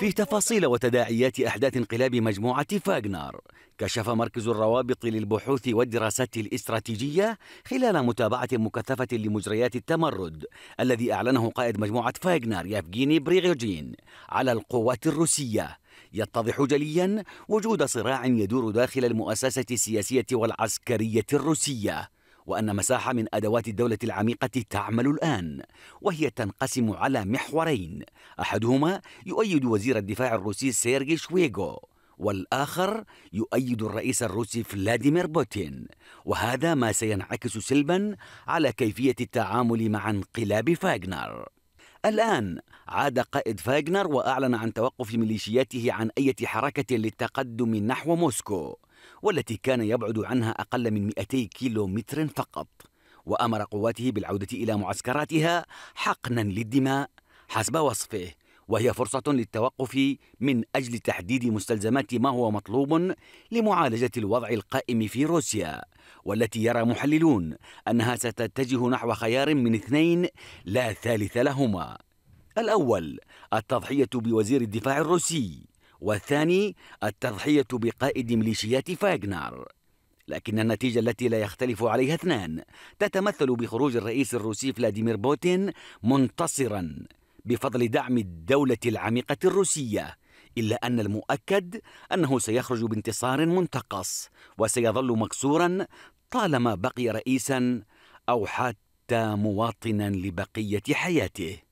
في تفاصيل وتداعيات أحداث انقلاب مجموعة فاغنر كشف مركز الروابط للبحوث والدراسات الاستراتيجية خلال متابعة مكثفة لمجريات التمرد الذي أعلنه قائد مجموعة فاغنر يفجيني بريغوجين على القوات الروسية يتضح جليا وجود صراع يدور داخل المؤسسة السياسية والعسكرية الروسية وأن مساحة من أدوات الدولة العميقة تعمل الآن وهي تنقسم على محورين أحدهما يؤيد وزير الدفاع الروسي سيرجي شويغو والآخر يؤيد الرئيس الروسي فلاديمير بوتين وهذا ما سينعكس سلبا على كيفية التعامل مع انقلاب فاغنر الآن عاد قائد فاغنر وأعلن عن توقف ميليشياته عن أي حركة للتقدم نحو موسكو والتي كان يبعد عنها أقل من 200 كيلو متر فقط وأمر قواته بالعودة إلى معسكراتها حقنا للدماء حسب وصفه وهي فرصة للتوقف من أجل تحديد مستلزمات ما هو مطلوب لمعالجة الوضع القائم في روسيا والتي يرى محللون أنها ستتجه نحو خيار من اثنين لا ثالث لهما الأول التضحية بوزير الدفاع الروسي والثاني التضحية بقائد ميليشيات فاغنر لكن النتيجة التي لا يختلف عليها اثنان تتمثل بخروج الرئيس الروسي فلاديمير بوتين منتصرا بفضل دعم الدولة العميقة الروسية إلا أن المؤكد أنه سيخرج بانتصار منتقص وسيظل مكسورا طالما بقي رئيسا أو حتى مواطنا لبقية حياته